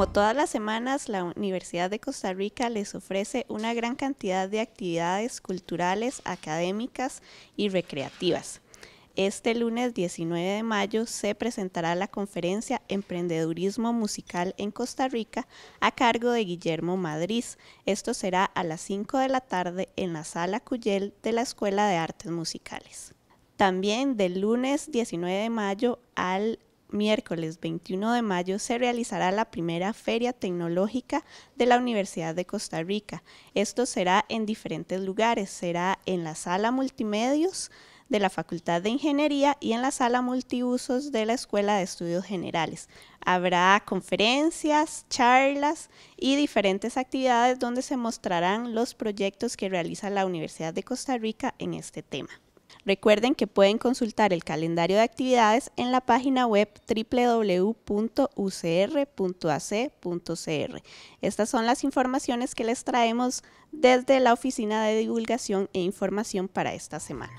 Como todas las semanas, la Universidad de Costa Rica les ofrece una gran cantidad de actividades culturales, académicas y recreativas. Este lunes 19 de mayo se presentará la conferencia Emprendedurismo Musical en Costa Rica a cargo de Guillermo Madrid. Esto será a las 5 de la tarde en la sala Cuyel de la Escuela de Artes Musicales. También del lunes 19 de mayo al miércoles 21 de mayo se realizará la primera feria tecnológica de la Universidad de Costa Rica. Esto será en diferentes lugares, será en la sala multimedios de la Facultad de Ingeniería y en la sala multiusos de la Escuela de Estudios Generales. Habrá conferencias, charlas y diferentes actividades donde se mostrarán los proyectos que realiza la Universidad de Costa Rica en este tema. Recuerden que pueden consultar el calendario de actividades en la página web www.ucr.ac.cr. Estas son las informaciones que les traemos desde la Oficina de Divulgación e Información para esta semana.